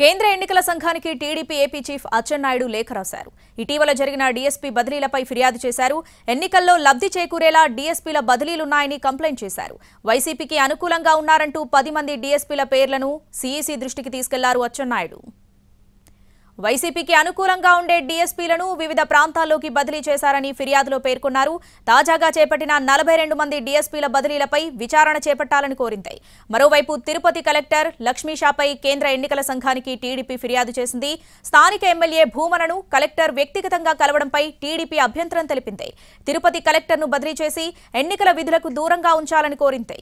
కేంద్ర ఎన్నికల సంఘానికి టీడీపీ ఏపీ చీఫ్ అచ్చెన్నాయుడు లేఖ రాశారు ఇటీవల జరిగిన డీఎస్పీ బదిలీలపై ఫిర్యాదు చేశారు ఎన్నికల్లో లబ్ధి చేకూరేలా డీఎస్పీల బదిలీలున్నాయని కంప్లైంట్ చేశారు వైసీపీకి అనుకూలంగా ఉన్నారంటూ పది మంది డీఎస్పీల పేర్లను సీఈసీ దృష్టికి తీసుకెళ్లారు అచ్చెన్నాయుడు వైసీపీకి అనుకూలంగా ఉండే డీఎస్పీలను వివిధ ప్రాంతాల్లోకి బదిలీ చేశారని ఫిర్యాదులో పేర్కొన్నారు తాజాగా చేపట్టిన నలభై రెండు మంది డీఎస్పీల బదిలీలపై విచారణ చేపట్టాలని కోరింది మరోవైపు తిరుపతి కలెక్టర్ లక్ష్మీషాపై కేంద్ర ఎన్నికల సంఘానికి టీడీపీ ఫిర్యాదు చేసింది స్థానిక ఎమ్మెల్యే భూమనను కలెక్టర్ వ్యక్తిగతంగా కలవడంపై టీడీపీ అభ్యంతరం తెలిపింది తిరుపతి కలెక్టర్ను బదిలీ చేసి ఎన్నికల విధులకు దూరంగా ఉంచాలని కోరింది